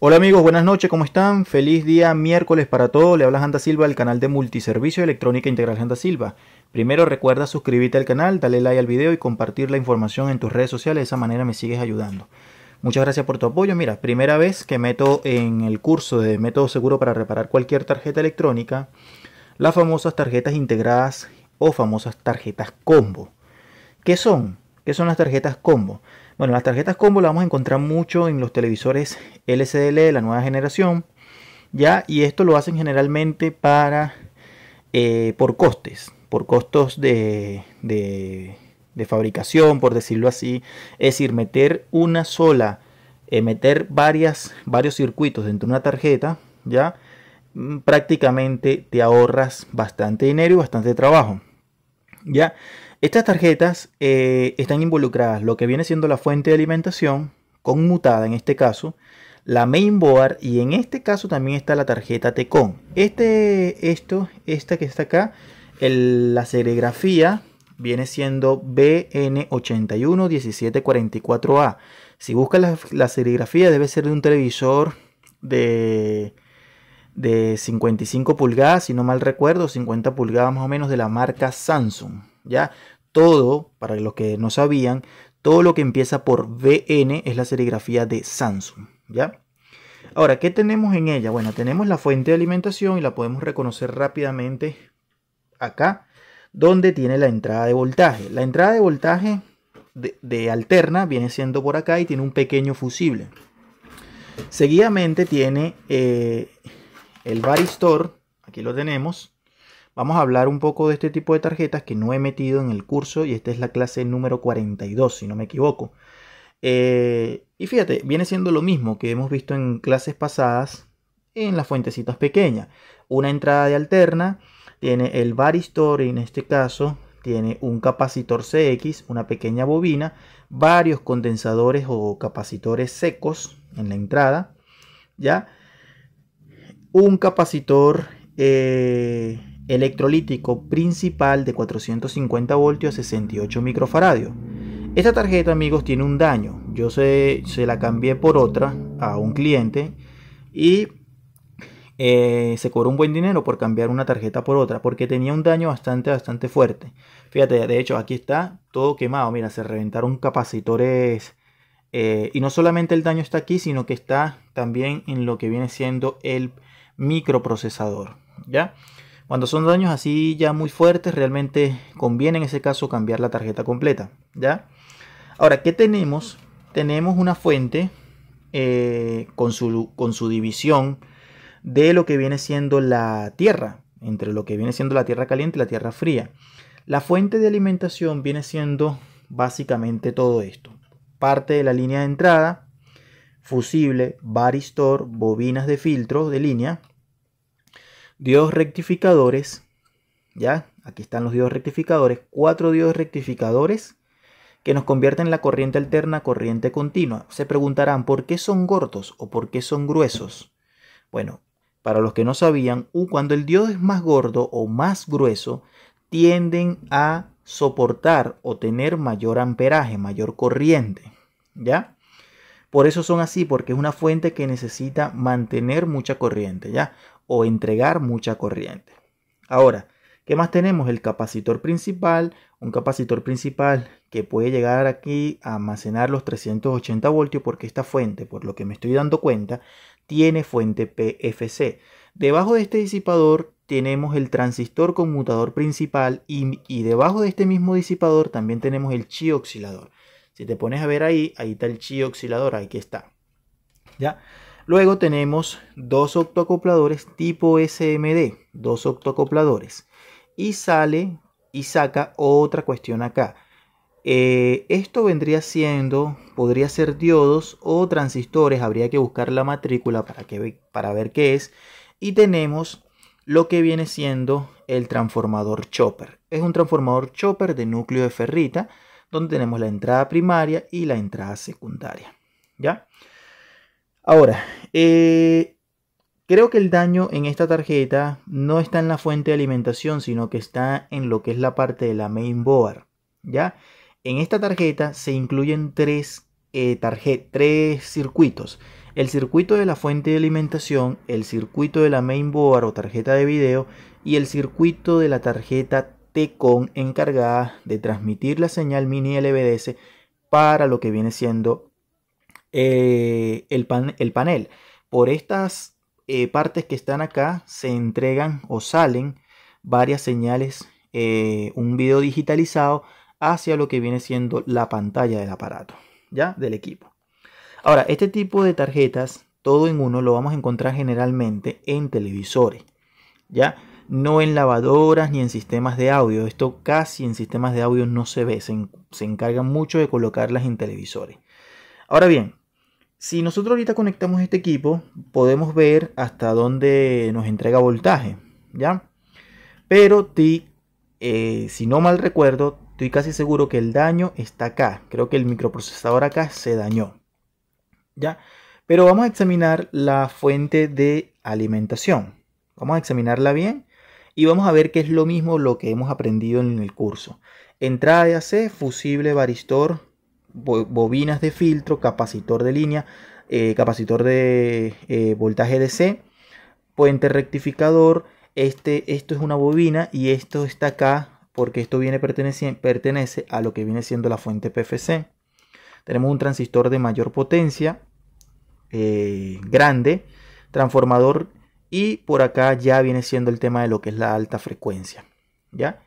Hola amigos, buenas noches, ¿cómo están? Feliz día miércoles para todos. Le habla Janda Silva el canal de Multiservicio Electrónica Integral Janda Silva. Primero recuerda suscribirte al canal, darle like al video y compartir la información en tus redes sociales. De esa manera me sigues ayudando. Muchas gracias por tu apoyo. Mira, primera vez que meto en el curso de método seguro para reparar cualquier tarjeta electrónica las famosas tarjetas integradas o famosas tarjetas combo. ¿Qué son? ¿Qué son las tarjetas combo? Bueno, las tarjetas combo las vamos a encontrar mucho en los televisores LCD de la nueva generación. Ya, y esto lo hacen generalmente para eh, por costes, por costos de, de, fabricación, por decirlo así. Es decir, meter una sola, eh, meter varias, varios circuitos dentro de una tarjeta, ya, mm, prácticamente te ahorras bastante dinero y bastante trabajo. Ya, estas tarjetas eh, están involucradas lo que viene siendo la fuente de alimentación, conmutada en este caso, la mainboard y en este caso también está la tarjeta TECON. Este, esto, esta que está acá, la serigrafía viene siendo BN811744A. Si buscas la, serigrafía debe ser de un televisor de, de 55 pulgadas, si no mal recuerdo, 50 pulgadas más o menos de la marca Samsung. ¿ya? Todo, para los que no sabían, todo lo que empieza por VN es la serigrafía de Samsung, ¿ya? Ahora, ¿qué tenemos en ella? Bueno, tenemos la fuente de alimentación y la podemos reconocer rápidamente acá, donde tiene la entrada de voltaje. La entrada de voltaje de, alterna viene siendo por acá y tiene un pequeño fusible. Seguidamente tiene eh, el varistor, aquí lo tenemos, Vamos a hablar un poco de este tipo de tarjetas que no he metido en el curso y esta es la clase número 42, si no me equivoco. Eh, y fíjate, viene siendo lo mismo que hemos visto en clases pasadas en las fuentecitas pequeñas. Una entrada de alterna, tiene el varistor en este caso, tiene un capacitor CX, una pequeña bobina, varios condensadores o capacitores secos en la entrada, ¿ya? Un capacitor eh, electrolítico principal de 450 voltios a 68 microfaradios. Esta tarjeta, amigos, tiene un daño. Yo se, se la cambié por otra a un cliente y eh, se cobró un buen dinero por cambiar una tarjeta por otra porque tenía un daño bastante, bastante fuerte. Fíjate, de hecho, aquí está todo quemado. Mira, se reventaron capacitores. Eh, y no solamente el daño está aquí, sino que está también en lo que viene siendo el microprocesador. ¿Ya? Cuando son daños así ya muy fuertes, realmente conviene en ese caso cambiar la tarjeta completa. ¿ya? Ahora, ¿qué tenemos? Tenemos una fuente eh, con, su, con su división de lo que viene siendo la tierra, entre lo que viene siendo la tierra caliente y la tierra fría. La fuente de alimentación viene siendo básicamente todo esto. Parte de la línea de entrada, fusible, store, bobinas de filtro de línea, Dios rectificadores, ¿ya? Aquí están los diodos rectificadores, cuatro diodos rectificadores que nos convierten la corriente alterna a corriente continua. Se preguntarán por qué son gordos o por qué son gruesos. Bueno, para los que no sabían, cuando el diodo es más gordo o más grueso, tienden a soportar o tener mayor amperaje, mayor corriente, ¿ya? Por eso son así, porque es una fuente que necesita mantener mucha corriente, ¿ya? o entregar mucha corriente. Ahora, ¿qué más tenemos? El capacitor principal, un capacitor principal que puede llegar aquí a almacenar los 380 voltios porque esta fuente, por lo que me estoy dando cuenta, tiene fuente PFC. Debajo de este disipador tenemos el transistor conmutador principal y, debajo de este mismo disipador también tenemos el chi oxilador. Si te pones a ver ahí, ahí está el chi oxilador, que está. ¿Ya? Luego tenemos dos octoacopladores tipo SMD, dos octoacopladores. Y sale y saca otra cuestión acá. Eh, esto vendría siendo, podría ser diodos o transistores, habría que buscar la matrícula para, que, para ver qué es. Y tenemos lo que viene siendo el transformador chopper. Es un transformador chopper de núcleo de ferrita, donde tenemos la entrada primaria y la entrada secundaria. ¿Ya? Ahora, eh, creo que el daño en esta tarjeta no está en la fuente de alimentación, sino que está en lo que es la parte de la mainboard, ¿ya? En esta tarjeta se incluyen tres, eh, tres circuitos. El circuito de la fuente de alimentación, el circuito de la mainboard o tarjeta de video y el circuito de la tarjeta TCON encargada de transmitir la señal mini LVDS para lo que viene siendo eh, el, pan, el, panel. Por estas eh, partes que están acá se entregan o salen varias señales, eh, un video digitalizado hacia lo que viene siendo la pantalla del aparato, ¿ya? Del equipo. Ahora, este tipo de tarjetas, todo en uno, lo vamos a encontrar generalmente en televisores, ¿ya? No en lavadoras ni en sistemas de audio. Esto casi en sistemas de audio no se ve, se, se encargan mucho de colocarlas en televisores. Ahora bien, si nosotros ahorita conectamos este equipo, podemos ver hasta dónde nos entrega voltaje, ¿ya? Pero eh, si no mal recuerdo, estoy casi seguro que el daño está acá. Creo que el microprocesador acá se dañó, ¿ya? Pero vamos a examinar la fuente de alimentación. Vamos a examinarla bien y vamos a ver qué es lo mismo lo que hemos aprendido en el curso. Entrada de AC, fusible varistor bobinas de filtro, capacitor de línea, eh, capacitor de eh, voltaje DC, puente rectificador, este, esto es una bobina y esto está acá porque esto viene pertenece, pertenece a lo que viene siendo la fuente PFC. Tenemos un transistor de mayor potencia, eh, grande, transformador y por acá ya viene siendo el tema de lo que es la alta frecuencia. ¿ya?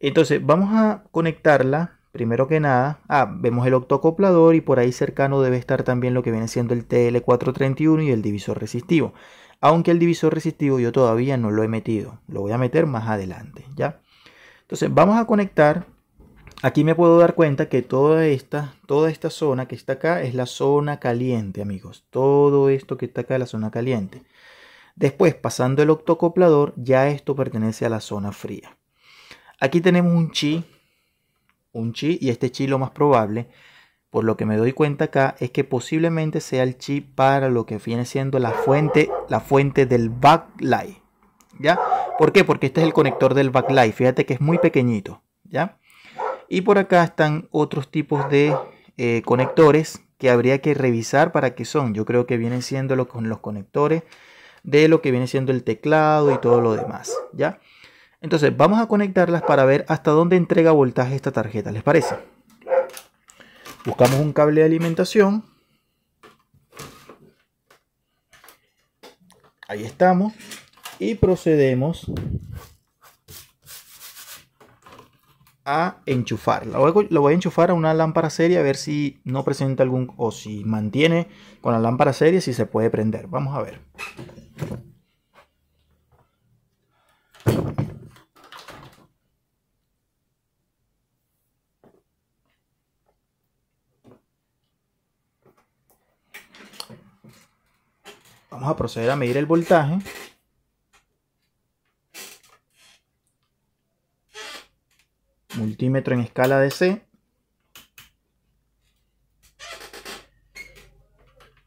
Entonces vamos a conectarla Primero que nada, ah, vemos el octocoplador y por ahí cercano debe estar también lo que viene siendo el TL431 y el divisor resistivo. Aunque el divisor resistivo yo todavía no lo he metido, lo voy a meter más adelante, ¿ya? Entonces vamos a conectar, aquí me puedo dar cuenta que toda esta, toda esta zona que está acá es la zona caliente, amigos. Todo esto que está acá es la zona caliente. Después, pasando el octocoplador, ya esto pertenece a la zona fría. Aquí tenemos un chi un chi y este chi lo más probable, por lo que me doy cuenta acá, es que posiblemente sea el chi para lo que viene siendo la fuente, la fuente del backlight. ¿Ya? ¿Por qué? Porque este es el conector del backlight. Fíjate que es muy pequeñito. ¿Ya? Y por acá están otros tipos de eh, conectores que habría que revisar para qué son. Yo creo que vienen siendo lo, con los conectores de lo que viene siendo el teclado y todo lo demás. ¿Ya? Entonces vamos a conectarlas para ver hasta dónde entrega voltaje esta tarjeta, ¿les parece? Buscamos un cable de alimentación. Ahí estamos. Y procedemos a enchufarla. Lo voy a enchufar a una lámpara seria a ver si no presenta algún o si mantiene con la lámpara seria si se puede prender. Vamos a ver. Vamos a proceder a medir el voltaje. Multímetro en escala DC.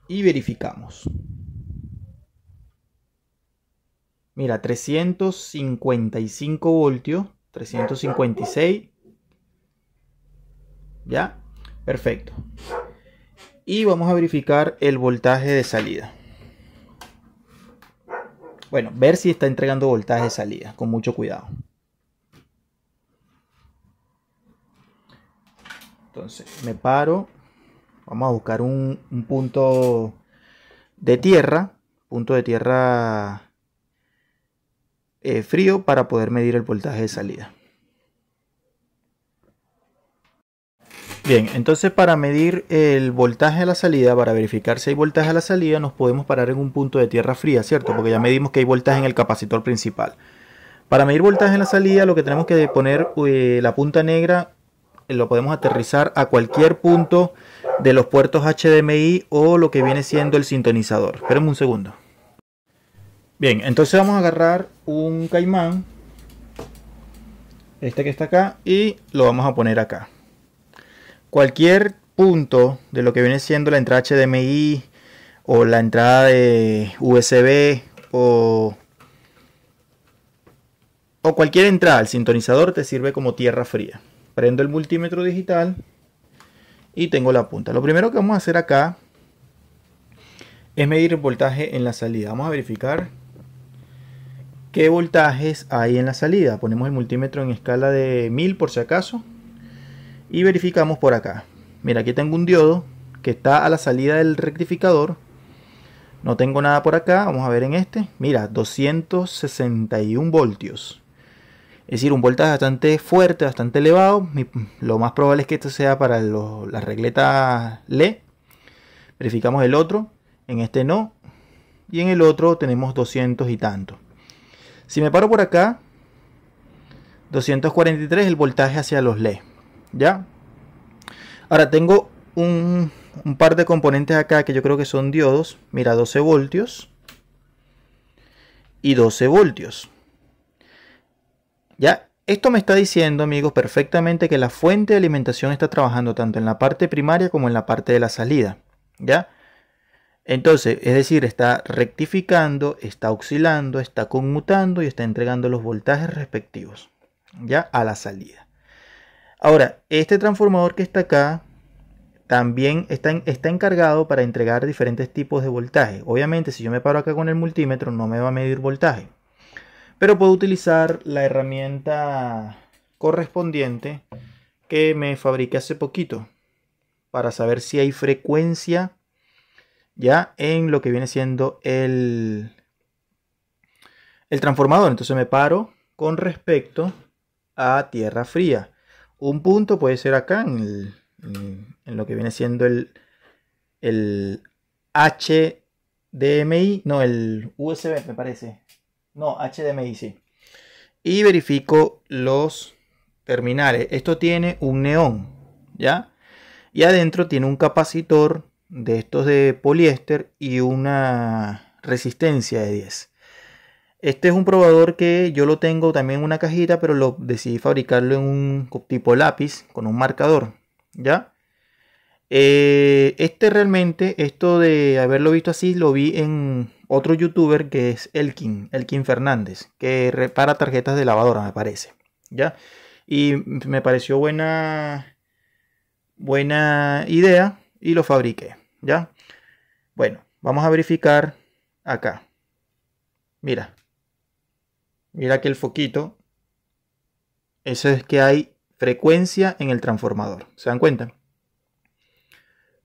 Y verificamos. Mira, 355 voltios, 356. ¿Ya? Perfecto. Y vamos a verificar el voltaje de salida. Bueno, ver si está entregando voltaje de salida, con mucho cuidado. Entonces, me paro. Vamos a buscar un, punto de tierra, punto de tierra eh, frío para poder medir el voltaje de salida. Bien, entonces para medir el voltaje a la salida, para verificar si hay voltaje a la salida, nos podemos parar en un punto de tierra fría, ¿cierto? Porque ya medimos que hay voltaje en el capacitor principal. Para medir voltaje en la salida, lo que tenemos que poner eh, la punta negra, eh, lo podemos aterrizar a cualquier punto de los puertos HDMI o lo que viene siendo el sintonizador. Espérenme un segundo. Bien, entonces vamos a agarrar un caimán, este que está acá, y lo vamos a poner acá cualquier punto de lo que viene siendo la entrada HDMI o la entrada de USB o, cualquier entrada, el sintonizador te sirve como tierra fría. Prendo el multímetro digital y tengo la punta. Lo primero que vamos a hacer acá es medir el voltaje en la salida. Vamos a verificar qué voltajes hay en la salida. Ponemos el multímetro en escala de 1000 por si acaso y verificamos por acá. Mira, aquí tengo un diodo que está a la salida del rectificador. No tengo nada por acá, vamos a ver en este. Mira, 261 voltios. Es decir, un voltaje bastante fuerte, bastante elevado. lo más probable es que esto sea para la regleta LED. Verificamos el otro. En este no. Y en el otro tenemos 200 y tanto. Si me paro por acá, 243 el voltaje hacia los LED. ¿Ya? Ahora tengo un, par de componentes acá que yo creo que son diodos. Mira, 12 voltios y 12 voltios. ¿Ya? Esto me está diciendo, amigos, perfectamente que la fuente de alimentación está trabajando tanto en la parte primaria como en la parte de la salida. ¿Ya? Entonces, es decir, está rectificando, está oscilando, está conmutando y está entregando los voltajes respectivos, ¿ya? A la salida. Ahora, este transformador que está acá también está, encargado para entregar diferentes tipos de voltaje. Obviamente, si yo me paro acá con el multímetro, no me va a medir voltaje. Pero puedo utilizar la herramienta correspondiente que me fabriqué hace poquito para saber si hay frecuencia ya en lo que viene siendo el, el transformador. Entonces me paro con respecto a tierra fría. Un punto puede ser acá en, lo que viene siendo el, el HDMI, no, el USB me parece. No, HDMI sí. Y verifico los terminales. Esto tiene un neón, ¿ya? Y adentro tiene un capacitor de estos de poliéster y una resistencia de 10. Este es un probador que yo lo tengo también en una cajita, pero lo decidí fabricarlo en un tipo lápiz con un marcador, ¿ya? Eh, este realmente, esto de haberlo visto así, lo vi en otro youtuber que es Elkin, Elkin Fernández, que repara tarjetas de lavadora, me parece, ¿ya? Y me pareció buena, buena idea y lo fabriqué, ¿ya? Bueno, vamos a verificar acá. Mira, Mira que el foquito, eso es que hay frecuencia en el transformador. ¿Se dan cuenta?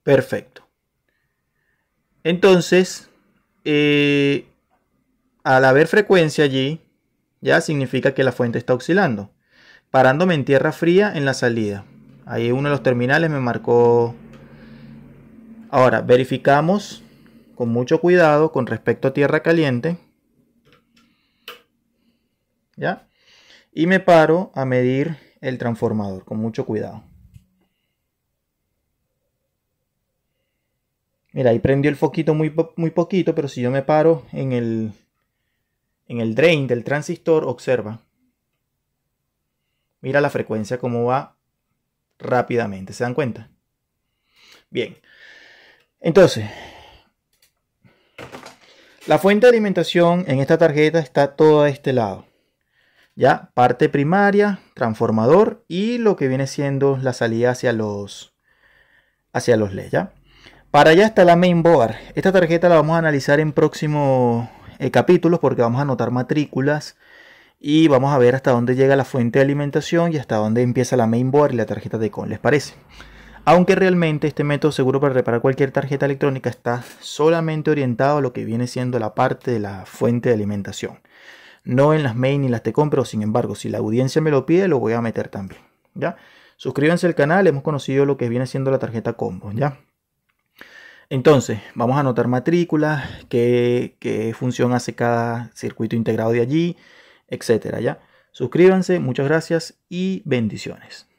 Perfecto. Entonces, eh, al haber frecuencia allí, ya significa que la fuente está oscilando. Parándome en tierra fría en la salida. Ahí uno de los terminales me marcó. Ahora, verificamos con mucho cuidado con respecto a tierra caliente ¿ya? Y me paro a medir el transformador con mucho cuidado. Mira, ahí prendió el foquito muy, muy poquito, pero si yo me paro en el, en el drain del transistor, observa. Mira la frecuencia cómo va rápidamente, ¿se dan cuenta? Bien, entonces, la fuente de alimentación en esta tarjeta está todo a este lado. ¿ya? Parte primaria, transformador y lo que viene siendo la salida hacia los, hacia los LED, ¿ya? Para allá está la mainboard. Esta tarjeta la vamos a analizar en próximos eh, capítulos porque vamos a anotar matrículas y vamos a ver hasta dónde llega la fuente de alimentación y hasta dónde empieza la mainboard y la tarjeta de con, ¿les parece? Aunque realmente este método seguro para reparar cualquier tarjeta electrónica está solamente orientado a lo que viene siendo la parte de la fuente de alimentación no en las main ni las te compro, sin embargo, si la audiencia me lo pide, lo voy a meter también, ¿ya? Suscríbanse al canal, hemos conocido lo que viene siendo la tarjeta combo, ¿ya? Entonces, vamos a anotar matrículas, qué, qué función hace cada circuito integrado de allí, etcétera, ¿ya? Suscríbanse, muchas gracias y bendiciones.